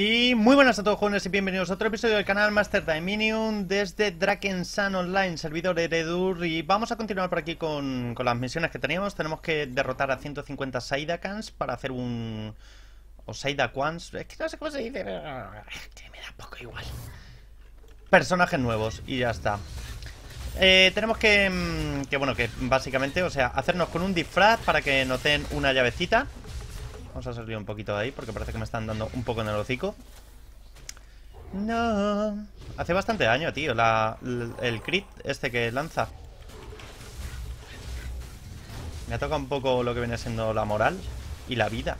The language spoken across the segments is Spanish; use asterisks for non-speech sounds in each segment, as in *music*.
Y muy buenas a todos jóvenes y bienvenidos a otro episodio del canal Master Daemonium desde Sun Online, servidor Eredur y vamos a continuar por aquí con, las misiones que teníamos, tenemos que derrotar a 150 Saidakans para hacer un... o Saidakwans, es que no sé cómo se dice, Que me da poco igual personajes nuevos y ya está eh, tenemos que, mm, que, bueno, que básicamente, o sea, hacernos con un disfraz para que noten una llavecita Vamos a salir un poquito de ahí porque parece que me están dando un poco en el hocico. No. Hace bastante daño, tío, la, el crit este que lanza. Me ha tocado un poco lo que viene siendo la moral y la vida.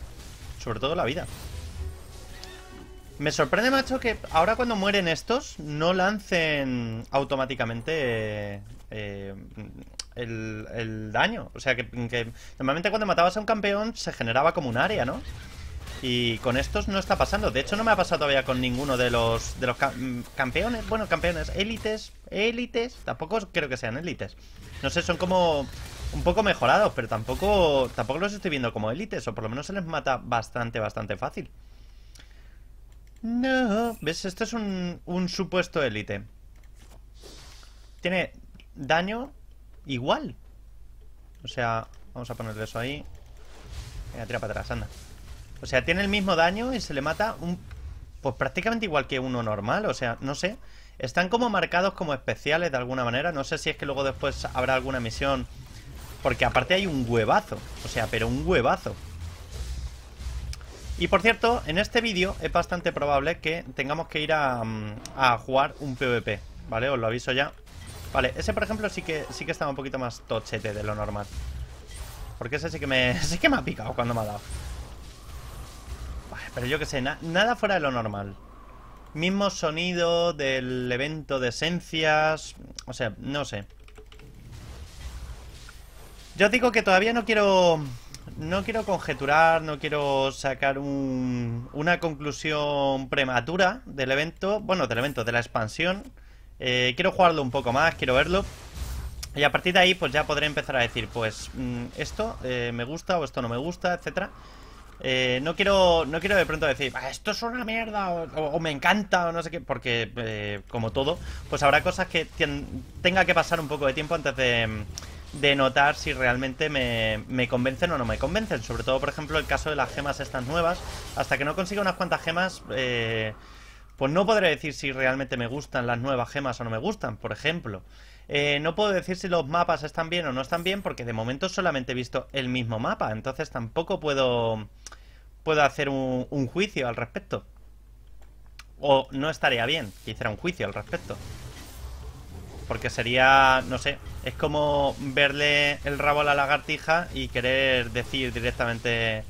Sobre todo la vida. Me sorprende, macho, que ahora cuando mueren estos no lancen automáticamente eh, eh, el, daño. O sea, que, normalmente cuando matabas a un campeón se generaba como un área, ¿no? Y con estos no está pasando. De hecho, no me ha pasado todavía con ninguno de los, de los mm, campeones. Bueno, campeones, élites, élites. Tampoco creo que sean élites. No sé, son como un poco mejorados, pero tampoco, tampoco los estoy viendo como élites. O por lo menos se les mata bastante, bastante fácil. No. ¿Ves? Esto es un, un supuesto élite. Tiene daño, igual. O sea, vamos a ponerle eso ahí. Venga, tira para atrás, anda. O sea, tiene el mismo daño y se le mata un... Pues prácticamente igual que uno normal, o sea, no sé. Están como marcados como especiales de alguna manera. No sé si es que luego después habrá alguna misión. Porque aparte hay un huevazo. O sea, pero un huevazo. Y por cierto, en este vídeo es bastante probable que tengamos que ir a, mm, a jugar un PvP. ¿Vale? Os lo aviso ya. Vale, ese por ejemplo sí que sí que estaba un poquito más tochete de lo normal. Porque ese sí que me *laughs* que me ha picado cuando me ha dado. Vale, pero yo qué sé, nada fuera de lo normal. Mismo sonido del evento de esencias, o sea, no sé. Yo digo que todavía no quiero no quiero conjeturar, no quiero sacar un, una conclusión prematura del evento, bueno, del evento, de la expansión. Eh, quiero jugarlo un poco más, quiero verlo. Y a partir de ahí, pues ya podré empezar a decir, pues mm, esto eh, me gusta o esto no me gusta, etcétera. Eh, no quiero no quiero de pronto decir, ah, esto es una mierda o, me encanta o no sé qué, porque eh, como todo, pues habrá cosas que tenga que pasar un poco de tiempo antes de, notar si realmente me, me, convencen o no me convencen. Sobre todo, por ejemplo, el caso de las gemas estas nuevas. Hasta que no consiga unas cuantas gemas... Eh, pues no podré decir si realmente me gustan las nuevas gemas o no me gustan, por ejemplo. Eh, no puedo decir si los mapas están bien o no están bien, porque de momento solamente he visto el mismo mapa, entonces tampoco puedo, puedo hacer un, un juicio al respecto. O no estaría bien que hiciera un juicio al respecto. Porque sería, no sé, es como verle el rabo a la lagartija y querer decir directamente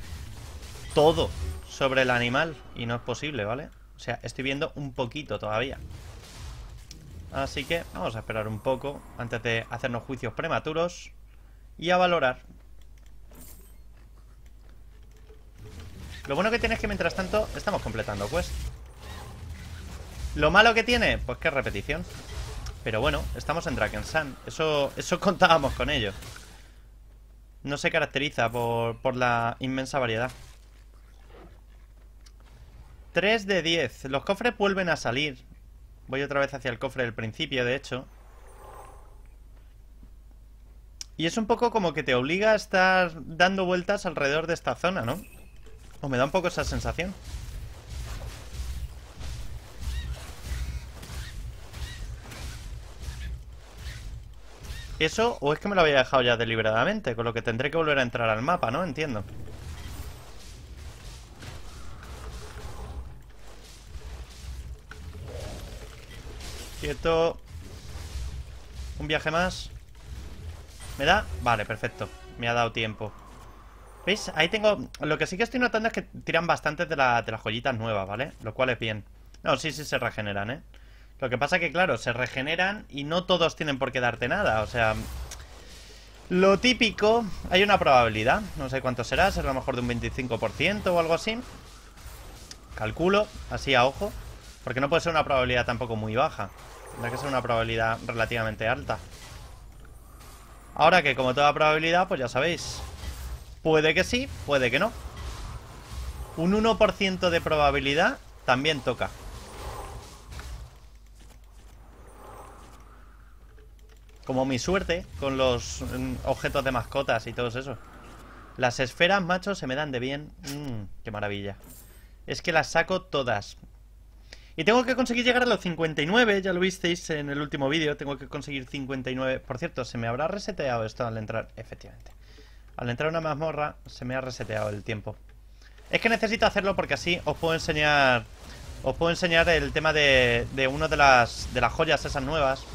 todo sobre el animal. Y no es posible, ¿vale? O sea, estoy viendo un poquito todavía. Así que vamos a esperar un poco antes de hacernos juicios prematuros y a valorar. Lo bueno que tiene es que mientras tanto estamos completando quest. Lo malo que tiene, pues que es repetición. Pero bueno, estamos en Sun. Eso, eso *laughs* contábamos con ello. No se caracteriza por la inmensa variedad. 3 de 10. Los cofres vuelven a salir. Voy otra vez hacia el cofre del principio, de hecho. Y es un poco como que te obliga a estar dando vueltas alrededor de esta zona, ¿no? O me da un poco esa sensación. Eso, o es que me lo había dejado ya deliberadamente, con lo que tendré que volver a entrar al mapa, ¿no? Entiendo. Entiendo. Quieto. Un viaje más. ¿Me da? Vale, perfecto. Me ha dado tiempo. ¿Veis? Ahí tengo... Lo que sí que estoy notando es que tiran bastante de, las joyitas nuevas, ¿vale? Lo cual es bien. No, sí, sí se regeneran, ¿eh? Lo que pasa que, claro, se regeneran y no todos tienen por qué darte nada. O sea... Lo típico... Hay una probabilidad. No sé cuánto será. Será a lo mejor de un 25% o algo así. Calculo. Así a ojo. Porque no puede ser una probabilidad tampoco muy baja. Tendrá que ser una probabilidad relativamente alta. Ahora que como toda probabilidad, pues ya sabéis. Puede que sí, puede que no. Un 1% de probabilidad también toca. Como mi suerte con los mm, objetos de mascotas y todo eso. Las esferas, macho, se me dan de bien. Mm, qué maravilla. Es que las saco todas. Y tengo que conseguir llegar a los 59, ya lo visteis en el último vídeo, tengo que conseguir 59. Por cierto, se me habrá reseteado esto al entrar, efectivamente. Al entrar a una mazmorra se me ha reseteado el tiempo. Es que necesito hacerlo porque así os puedo enseñar... Os puedo enseñar el tema de, de una de las, de las joyas esas nuevas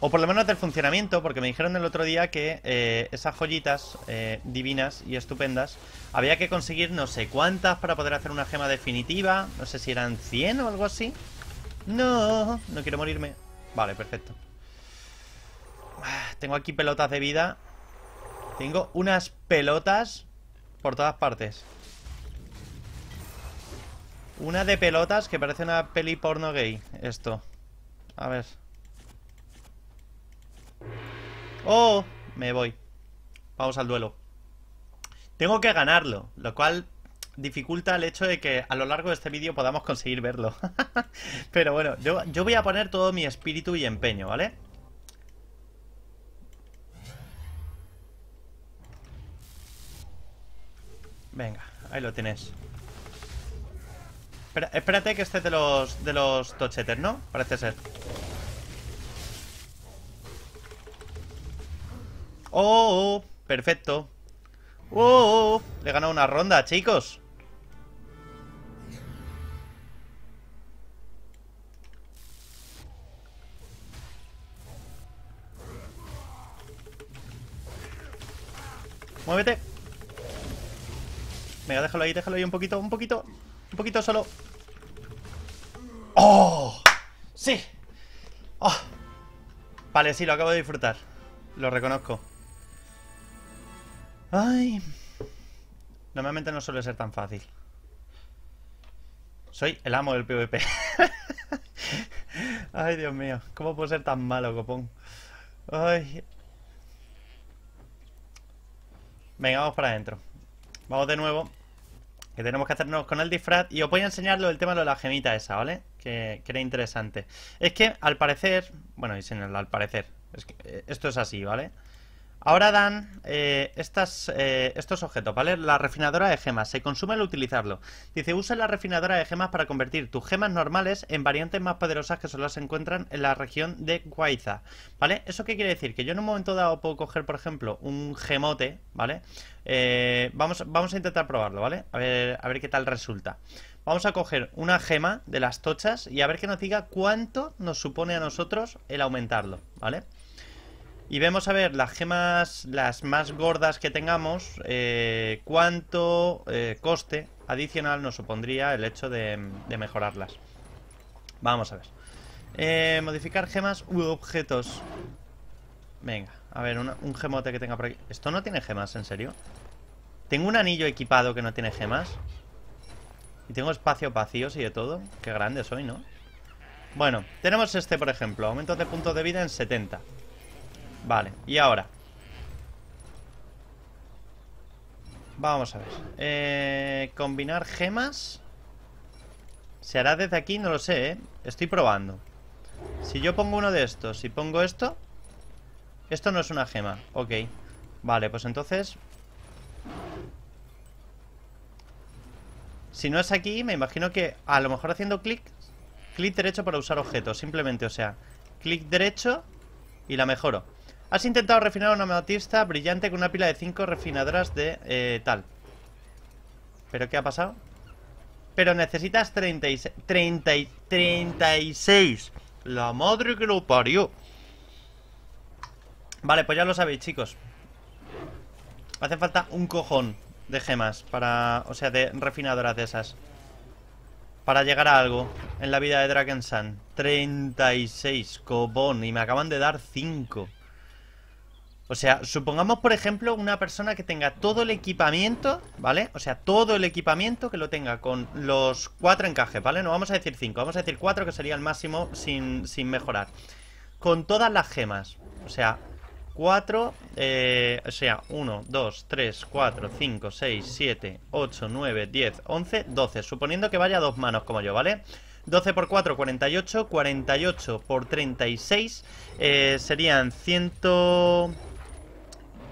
o por lo menos del funcionamiento, porque me dijeron el otro día que eh, esas joyitas eh, divinas y estupendas había que conseguir no sé cuántas para poder hacer una gema definitiva. No sé si eran 100 o algo así. No, no quiero morirme. Vale, perfecto. Tengo aquí pelotas de vida. Tengo unas pelotas por todas partes. Una de pelotas que parece una peli porno gay. Esto. A ver. Oh, me voy. Vamos al duelo. Tengo que ganarlo, lo cual dificulta el hecho de que a lo largo de este vídeo podamos conseguir verlo. *laughs* Pero bueno, yo, yo voy a poner todo mi espíritu y empeño, ¿vale? Venga, ahí lo tienes espérate que este de los, de los tochetes, ¿no? Parece ser. Oh, oh, oh, perfecto. Oh, oh, le he ganado una ronda, chicos. Muévete. Venga, déjalo ahí, déjalo ahí un poquito, un poquito, un poquito solo. ¡Oh! ¡Sí! Vale, sí, lo acabo de disfrutar. Lo reconozco. Ay. Normalmente no suele ser tan fácil. Soy el amo del PvP. *laughs* Ay, Dios mío. ¿Cómo puedo ser tan malo, copón? Ay. Venga, vamos para adentro. Vamos de nuevo. Que tenemos que hacernos con el disfraz. Y os voy a enseñar el tema de la gemita esa, ¿vale? Que, era interesante. Es que, al parecer... Bueno, y sin al parecer. Es eh, esto es así, ¿vale? vale Ahora dan eh, eh, estos objetos, ¿vale? La refinadora de gemas. Se consume al utilizarlo. Dice, usa la refinadora de gemas para convertir tus gemas normales en variantes más poderosas que solo se encuentran en la región de Guaiza. ¿Vale? ¿Eso qué quiere decir? Que yo en un momento dado puedo coger, por ejemplo, un gemote, ¿vale? Eh, vamos, vamos a intentar probarlo, ¿vale? A ver, a ver qué tal resulta. Vamos a coger una gema de las tochas y a ver que nos diga cuánto nos supone a nosotros el aumentarlo, ¿vale? vale y vemos a ver las gemas, las más gordas que tengamos, eh, cuánto eh, coste adicional nos supondría el hecho de, mejorarlas. Vamos a ver. Eh, modificar gemas u objetos. Venga, a ver, un gemote que tenga por aquí. ¿Esto no tiene gemas, en serio? Tengo un anillo equipado que no tiene gemas. Y tengo espacio vacío y de todo. Qué grande soy, ¿no? Bueno, tenemos este, por ejemplo. Aumento de puntos de vida en 70. Vale, y ahora Vamos a ver eh, Combinar gemas ¿Se hará desde aquí? No lo sé, ¿eh? Estoy probando Si yo pongo uno de estos y pongo esto Esto no es una gema, ok Vale, pues entonces Si no es aquí, me imagino que A lo mejor haciendo clic Clic derecho para usar objetos, simplemente, o sea Clic derecho y la mejoro Has intentado refinar una amatista brillante con una pila de 5 refinadoras de eh, tal. ¿Pero qué ha pasado? Pero necesitas 36... 36. La madre que lo parió. Vale, pues ya lo sabéis, chicos. Hace falta un cojón de gemas para... O sea, de refinadoras de esas. Para llegar a algo en la vida de Sun. 36, cobón. Y me acaban de dar 5. O sea, supongamos, por ejemplo, una persona que tenga todo el equipamiento, ¿vale? O sea, todo el equipamiento que lo tenga con los cuatro encajes, ¿vale? No vamos a decir 5, vamos a decir cuatro, que sería el máximo sin, mejorar. Con todas las gemas. O sea, 4, eh, o sea, 1, 2, 3, 4, 5, 6, 7, 8, 9, 10, 11, 12. Suponiendo que vaya a dos manos como yo, ¿vale? 12 por 4, 48. 48 por 36 eh, serían 100...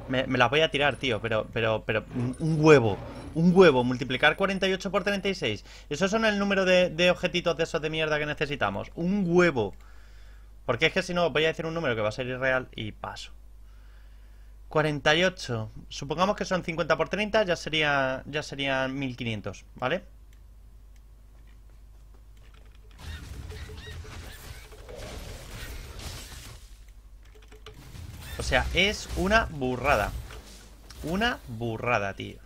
Me, las voy a tirar, tío, pero, pero, pero, un huevo, un huevo, multiplicar 48 por 36. Esos son el número de, de objetitos de esos de mierda que necesitamos. Un huevo. Porque es que si no, voy a decir un número que va a ser irreal y paso. 48. Supongamos que son 50 por 30, ya, sería, ya serían 1500, ¿vale? O sea, es una burrada. Una burrada, tío.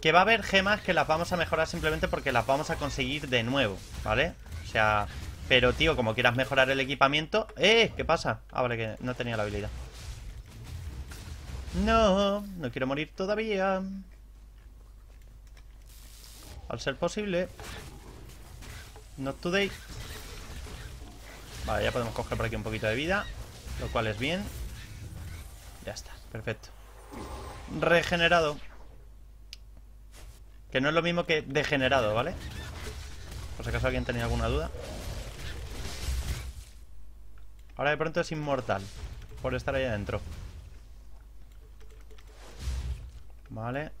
Que va a haber gemas que las vamos a mejorar simplemente porque las vamos a conseguir de nuevo, ¿vale? O sea, pero tío, como quieras mejorar el equipamiento... ¡Eh! ¿Qué pasa? Ah, vale, que no tenía la habilidad. No, no quiero morir todavía. Al ser posible. Not today. Vale, ya podemos coger por aquí un poquito de vida. Lo cual es bien. Ya está, perfecto. Regenerado. Que no es lo mismo que degenerado, ¿vale? Por si acaso alguien tenía alguna duda. Ahora de pronto es inmortal. Por estar ahí adentro. Vale.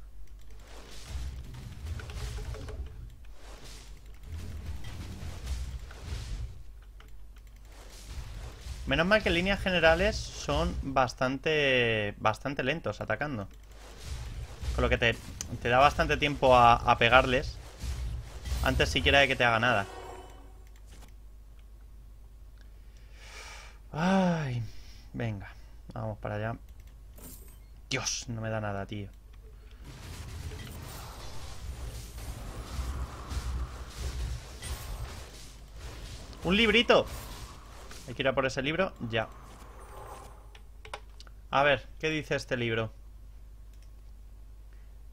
Menos mal que líneas generales son bastante, bastante lentos atacando. Con lo que te, te da bastante tiempo a, a pegarles antes siquiera de que te haga nada. Ay, venga, vamos para allá. Dios, no me da nada, tío. ¡Un librito! Hay que ir a por ese libro ya. A ver, ¿qué dice este libro?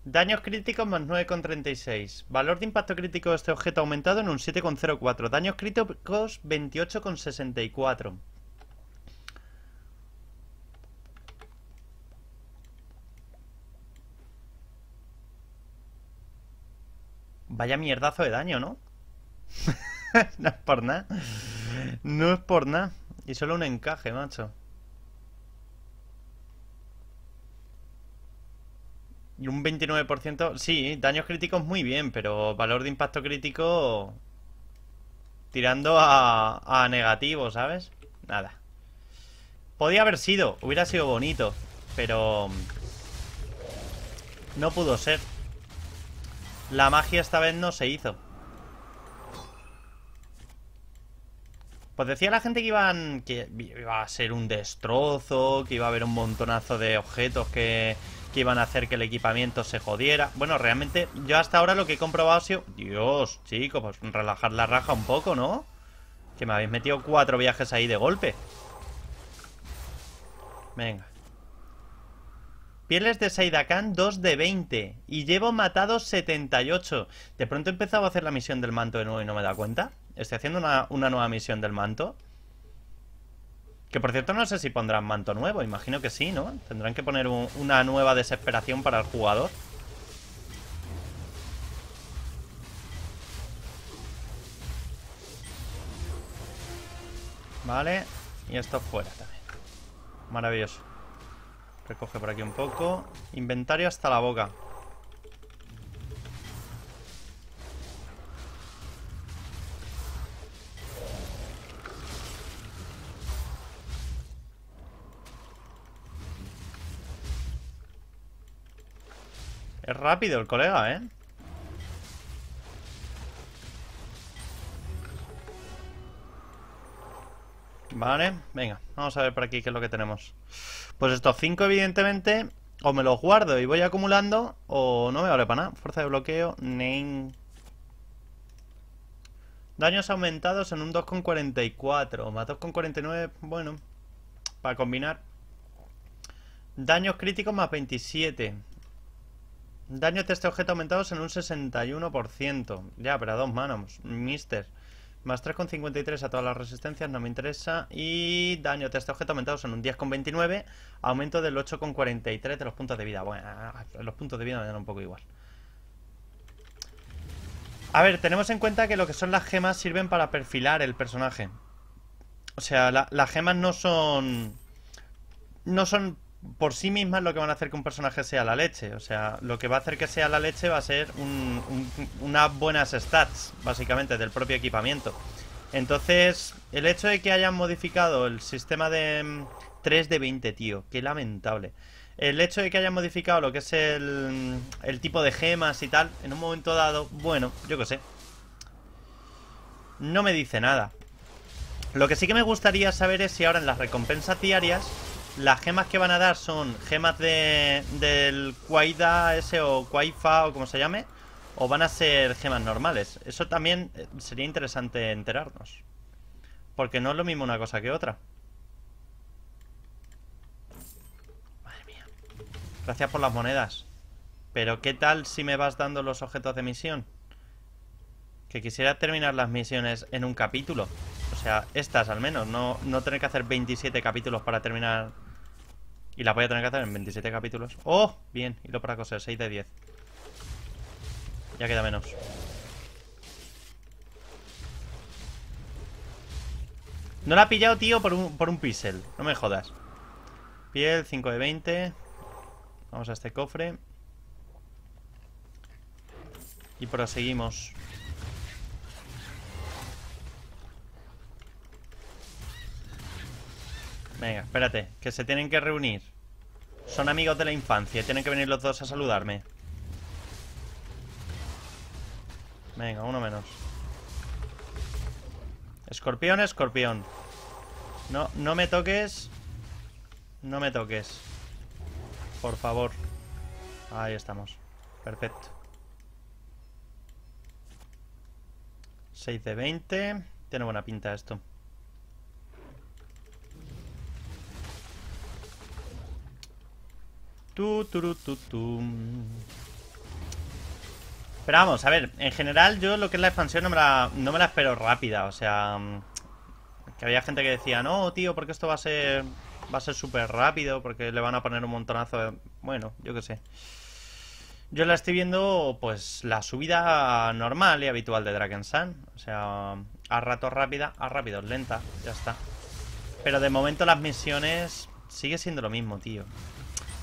Daños críticos más 9,36. Valor de impacto crítico de este objeto aumentado en un 7,04. Daños críticos 28,64. Vaya mierdazo de daño, ¿no? *laughs* no es por nada no es por nada. Y solo un encaje, macho. Y un 29%. Sí, daños críticos muy bien, pero valor de impacto crítico. Tirando a, a negativo, ¿sabes? Nada. Podía haber sido, hubiera sido bonito, pero. No pudo ser. La magia esta vez no se hizo. Pues decía la gente que iban. que iba a ser un destrozo, que iba a haber un montonazo de objetos que, que iban a hacer que el equipamiento se jodiera. Bueno, realmente, yo hasta ahora lo que he comprobado ha sido. Dios, chicos, pues relajar la raja un poco, ¿no? Que me habéis metido cuatro viajes ahí de golpe. Venga. Pieles de Saidakan 2 de 20. Y llevo matado 78. De pronto he empezado a hacer la misión del manto de nuevo y no me da cuenta. Estoy haciendo una, nueva misión del manto. Que por cierto no sé si pondrán manto nuevo, imagino que sí, ¿no? Tendrán que poner una nueva desesperación para el jugador. Vale, y esto fuera también. Maravilloso. Recoge por aquí un poco. Inventario hasta la boca. Es rápido el colega, ¿eh? Vale, venga, vamos a ver por aquí qué es lo que tenemos. Pues estos 5, evidentemente, o me los guardo y voy acumulando, o no me vale para nada. Fuerza de bloqueo, nen. Daños aumentados en un 2,44, más 2,49, bueno, para combinar. Daños críticos más 27. Daño de este objeto aumentados en un 61%. Ya, pero a dos manos. Mister. Más 3,53 a todas las resistencias, no me interesa. Y daño de este objeto aumentados en un 10,29. Aumento del 8,43 de los puntos de vida. Bueno, ah, ah, los puntos de vida me dan un poco igual. A ver, tenemos en cuenta que lo que son las gemas sirven para perfilar el personaje. O sea, las gemas no son... No son por sí mismas lo que van a hacer que un personaje sea la leche. O sea, lo que va a hacer que sea la leche va a ser unas buenas stats, básicamente, del propio equipamiento. Entonces, el hecho de que hayan modificado el sistema de 3 mm, de 20, tío, qué lamentable. El hecho de que hayan modificado lo que es el, mm, el tipo de gemas y tal, en un momento dado, bueno, yo qué sé. No me dice nada. Lo que sí que me gustaría saber es si ahora en las recompensas diarias las gemas que van a dar son gemas de, del Quaida ese o Quaifa o como se llame. O van a ser gemas normales. Eso también eh, sería interesante enterarnos. Porque no es lo mismo una cosa que otra. Madre mía. Gracias por las monedas. Pero ¿qué tal si me vas dando los objetos de misión? Que quisiera terminar las misiones en un capítulo. O sea, estas al menos. No, no tener que hacer 27 capítulos para terminar y la voy a tener que hacer en 27 capítulos. ¡Oh! Bien, Y lo para coser, 6 de 10. Ya queda menos. No la ha pillado, tío, por un, por un No me jodas. Piel, 5 de 20. Vamos a este cofre. Y proseguimos. Venga, espérate, que se tienen que reunir. Son amigos de la infancia, tienen que venir los dos a saludarme. Venga, uno menos. Escorpión, escorpión. No, no me toques. No me toques. Por favor. Ahí estamos. Perfecto. 6 de 20. Tiene buena pinta esto. Pero vamos, a ver, en general yo lo que es la expansión no me la, espero rápida, o sea... Mm, que había gente que decía, no, tío, porque esto va a ser va a ser súper rápido, porque le van a poner un montonazo de... Bueno, yo qué sé. Yo la estoy viendo, pues, la subida normal y habitual de Dragon Sun. O sea, a rato rápida, a rápido lenta, ya está. Pero de momento las misiones sigue siendo lo mismo, tío.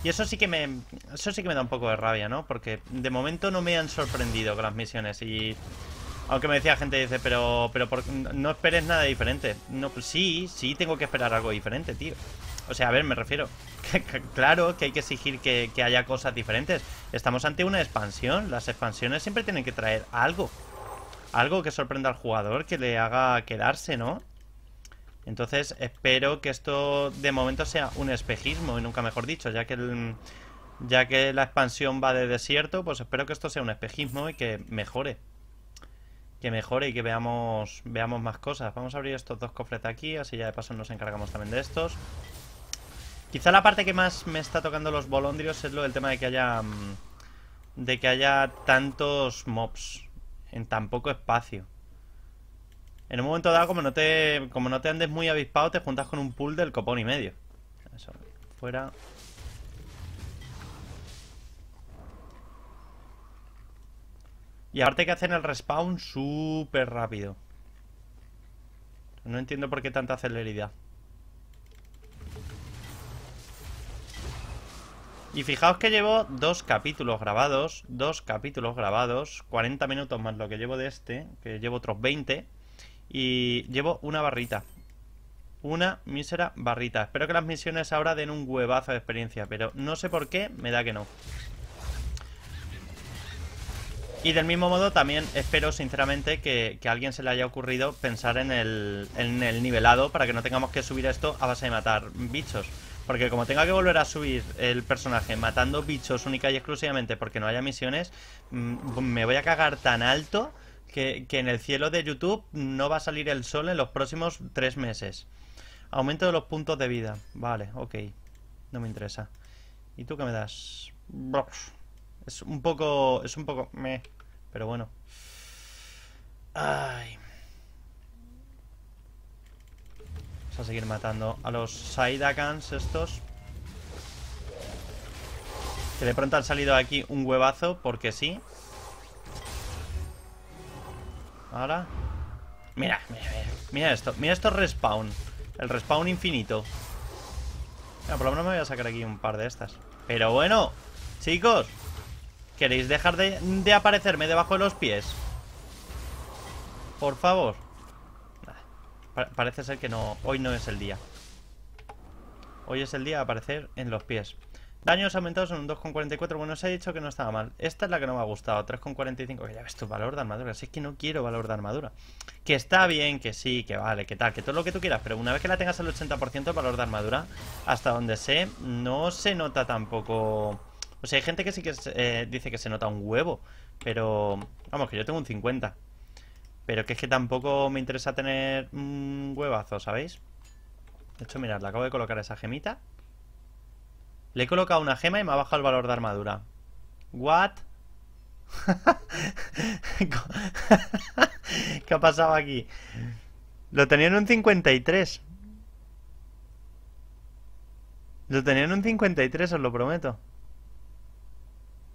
Y eso sí que me eso sí que me da un poco de rabia, ¿no? Porque de momento no me han sorprendido con las misiones y aunque me decía gente dice, pero pero no esperes nada diferente. No, pues sí, sí tengo que esperar algo diferente, tío. O sea, a ver, me refiero. *laughs* claro que hay que exigir que haya cosas diferentes. Estamos ante una expansión. Las expansiones siempre tienen que traer algo. Algo que sorprenda al jugador, que le haga quedarse, ¿no? Entonces espero que esto de momento sea un espejismo, y nunca mejor dicho, ya que ya que la expansión va de desierto, pues espero que esto sea un espejismo y que mejore. Que mejore y que veamos, veamos más cosas. Vamos a abrir estos dos cofres de aquí, así ya de paso nos encargamos también de estos. Quizá la parte que más me está tocando los bolondrios es lo del tema de que haya... Mm, de que haya tantos mobs en tan poco espacio. En un momento dado, como no te como no te andes muy avispado, te juntas con un pool del copón y medio. Eso, fuera. Y aparte que hacen el respawn súper rápido. No entiendo por qué tanta celeridad. Y fijaos que llevo dos capítulos grabados, dos capítulos grabados, 40 minutos más lo que llevo de este, que llevo otros 20. Y llevo una barrita. Una mísera barrita. Espero que las misiones ahora den un huevazo de experiencia, pero no sé por qué, me da que no. Y del mismo modo también espero sinceramente que, a alguien se le haya ocurrido pensar en el, en el nivelado para que no tengamos que subir esto a base de matar bichos. Porque como tenga que volver a subir el personaje matando bichos única y exclusivamente porque no haya misiones, mm, me voy a cagar tan alto que, en el cielo de YouTube no va a salir el sol en los próximos tres meses. Aumento de los puntos de vida. Vale, ok. No me interesa. ¿Y tú qué me das? Es un poco... Es un poco... Meh, pero bueno. Ay. Vamos a seguir matando a los Saidakans estos. Que de pronto han salido aquí un huevazo, porque sí. Ahora. Mira, mira, mira. Mira esto. Mira esto respawn. El respawn infinito. por lo menos me voy a sacar aquí un par de estas. Pero bueno, chicos. ¿Queréis dejar de, aparecerme debajo de los pies? Por favor. parece ser que no. Hoy no es el día. Hoy es el día de aparecer en los pies. Daños aumentados en un 2,44. Bueno, se ha dicho que no estaba mal. Esta es la que no me ha gustado. 3,45. Ya ves tu valor de armadura. así es que no quiero valor de armadura. Que está bien, que sí, que vale, que tal, que todo lo que tú quieras. Pero una vez que la tengas al 80% de valor de armadura, hasta donde sé, no se nota tampoco... O sea, hay gente que sí que eh, dice que se nota un huevo. Pero... Vamos, que yo tengo un 50. Pero que es que tampoco me interesa tener un huevazo, ¿sabéis? De hecho, mirad, le acabo de colocar esa gemita. Le he colocado una gema y me ha bajado el valor de armadura. What? *laughs* ¿Qué ha pasado aquí? Lo tenía en un 53. Lo tenía en un 53, os lo prometo.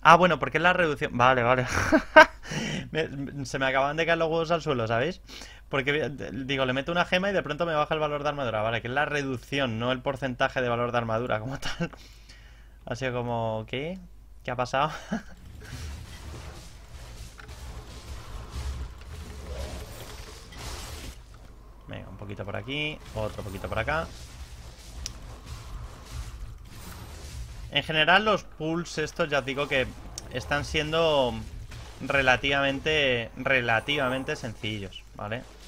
Ah, bueno, porque es la reducción. Vale, vale. *laughs* se me acaban de caer los huevos al suelo, ¿sabéis? Porque, digo, le meto una gema y de pronto me baja el valor de armadura. Vale, que es la reducción, no el porcentaje de valor de armadura como *laughs* tal. Ha sido como, ¿qué? ¿Qué ha pasado? *laughs* Venga, un poquito por aquí, otro poquito por acá. En general los pulls estos ya digo que están siendo relativamente, relativamente sencillos, ¿vale? vale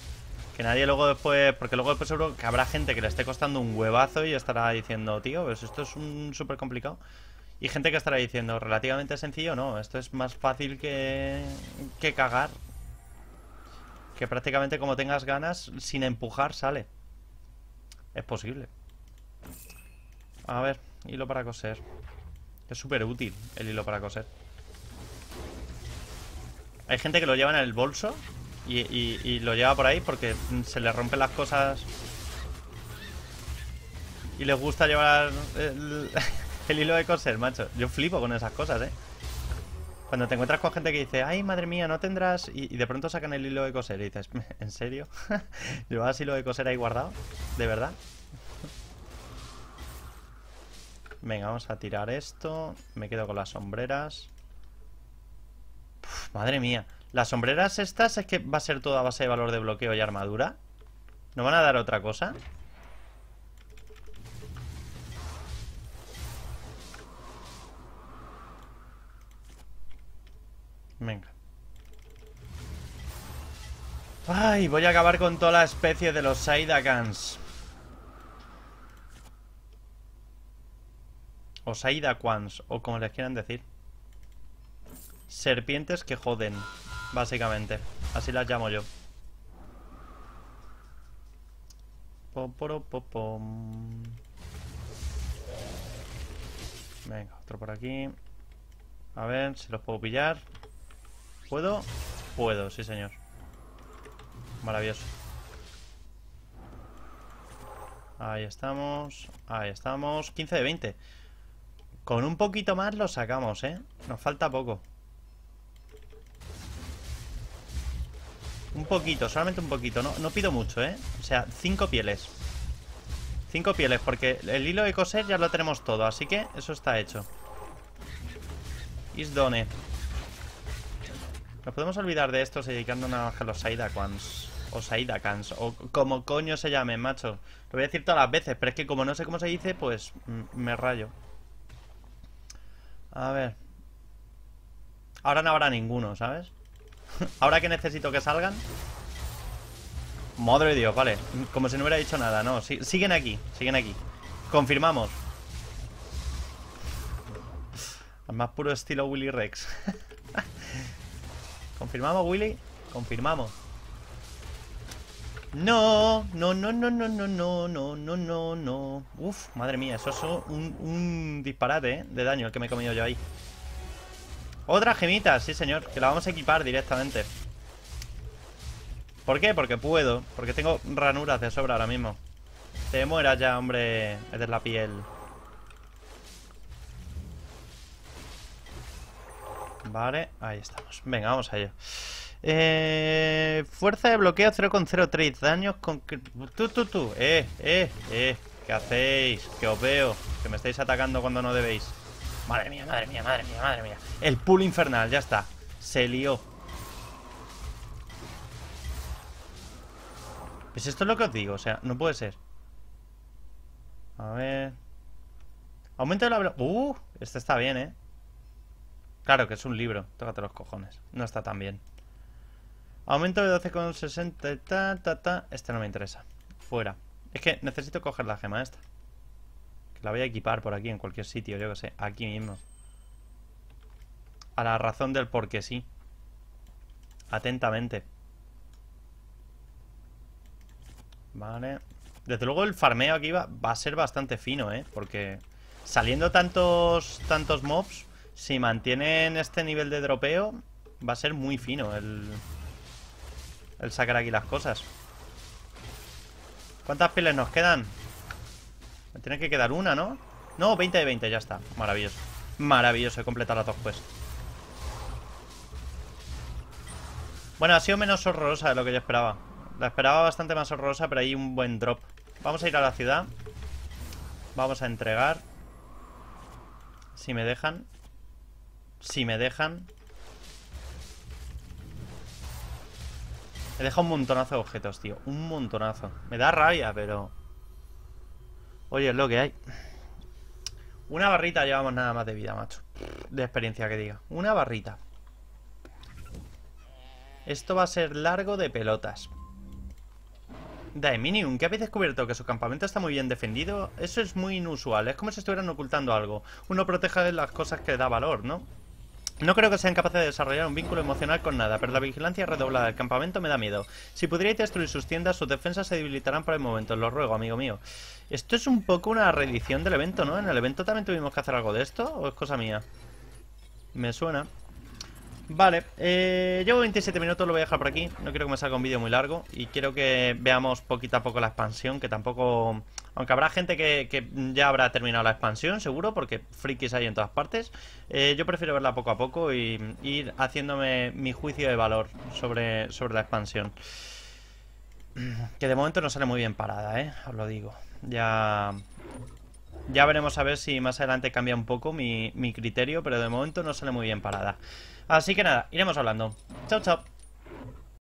que nadie luego después, porque luego después seguro que habrá gente que le esté costando un huevazo y estará diciendo, tío, pues esto es un súper complicado. Y gente que estará diciendo, relativamente sencillo, no, esto es más fácil que, que cagar. Que prácticamente como tengas ganas, sin empujar sale. Es posible. A ver, hilo para coser. Es súper útil el hilo para coser. Hay gente que lo lleva en el bolso y, lo lleva por ahí porque se le rompen las cosas. Y le gusta llevar *laughs* el, hilo de coser, macho. Yo flipo con esas cosas, eh. Cuando te encuentras con gente que dice, ay, madre mía, no tendrás. Y, de pronto sacan el hilo de coser y dices, ¿en serio? *laughs* ¿Llevabas hilo de coser ahí guardado? ¿De verdad? Venga, vamos a tirar esto. Me quedo con las sombreras. madre mía. Las sombreras estas es que va a ser toda base de valor de bloqueo y armadura. ¿No van a dar otra cosa? Venga. Ay, voy a acabar con toda la especie de los Saidakans. O Saidakans, o como les quieran decir. Serpientes que joden. Básicamente. Así las llamo yo. Venga, otro por aquí. A ver si los puedo pillar. ¿Puedo? Puedo, sí señor. Maravilloso. Ahí estamos. Ahí estamos. 15 de 20. Con un poquito más lo sacamos, ¿eh? Nos falta poco. Un poquito, solamente un poquito. No, pido mucho, ¿eh? O sea, cinco pieles. Cinco pieles, porque el hilo de coser ya lo tenemos todo. Así que eso está hecho. Isdone. Nos podemos olvidar de estos dedicando una baja a los Saidakans. O Saidakans. O como coño se llamen, macho. Lo voy a decir todas las veces, pero es que como no sé cómo se dice, pues me rayo. A ver. Ahora no habrá ninguno, ¿sabes? Ahora que necesito que salgan. Madre de Dios, vale. Como si no hubiera dicho nada, no. siguen aquí, siguen aquí. Confirmamos. Al más puro estilo Willy Rex. *laughs* ¿Confirmamos, Willy? Confirmamos. No, no, no, no, no, no, no, no, no, no, no. Uf, madre mía, eso es un, un disparate ¿eh? de daño el que me he comido yo ahí. Otra gemita, sí señor, que la vamos a equipar directamente. ¿Por qué? Porque puedo, porque tengo ranuras de sobra ahora mismo. Te mueras ya, hombre, es de la piel. Vale, ahí estamos. Venga, vamos a Eh, fuerza de bloqueo 0,03. Daños con... Tú, tú, tú. Eh, eh, eh. ¿Qué hacéis? Que os veo. Que me estáis atacando cuando no debéis. Madre mía, madre mía, madre mía, madre mía. El pool infernal, ya está. Se lió. Pues esto es lo que os digo, o sea, no puede ser. A ver. Aumento de la velocidad. Uh, este está bien, eh. Claro que es un libro. Tócate los cojones. No está tan bien. Aumento de 12,60. Ta, ta, ta. Este no me interesa. Fuera. Es que necesito coger la gema esta. La voy a equipar por aquí, en cualquier sitio, yo que sé. Aquí mismo. A la razón del por qué sí. Atentamente. Vale. Desde luego el farmeo aquí va, a ser bastante fino, ¿eh? Porque saliendo tantos, tantos mobs, si mantienen este nivel de dropeo, va a ser muy fino el, el sacar aquí las cosas. ¿Cuántas pieles nos quedan? Tiene que quedar una, ¿no? No, 20 de 20, ya está. Maravilloso. Maravilloso, he completado las dos quests. Bueno, ha sido menos horrorosa de lo que yo esperaba. La esperaba bastante más horrorosa, pero hay un buen drop. Vamos a ir a la ciudad. Vamos a entregar. Si me dejan. Si me dejan. He dejado un montonazo de objetos, tío. Un montonazo. Me da rabia, pero... Oye, es lo que hay. Una barrita llevamos nada más de vida, macho. De experiencia que diga. Una barrita. Esto va a ser largo de pelotas. Daeminium, ¿qué habéis descubierto? Que su campamento está muy bien defendido. Eso es muy inusual. Es como si estuvieran ocultando algo. Uno protege las cosas que da valor, ¿no? No creo que sean capaces de desarrollar un vínculo emocional con nada, pero la vigilancia redoblada del campamento me da miedo. Si pudierais destruir sus tiendas, sus defensas se debilitarán por el momento, lo ruego, amigo mío. Esto es un poco una reedición del evento, ¿no? En el evento también tuvimos que hacer algo de esto, ¿o es cosa mía? Me suena. Vale, eh, llevo 27 minutos, lo voy a dejar por aquí. No quiero que me salga un vídeo muy largo. Y quiero que veamos poquito a poco la expansión, que tampoco... Aunque habrá gente que, ya habrá terminado la expansión, seguro, porque frikis hay en todas partes. Eh, yo prefiero verla poco a poco y ir haciéndome mi juicio de valor sobre, sobre la expansión. *clears throat* Que de momento no sale muy bien parada, ¿eh? Os lo digo. Ya... Ya veremos a ver si más adelante cambia un poco mi, mi criterio, pero de momento no sale muy bien parada. Así que nada, iremos hablando. Chao, chao.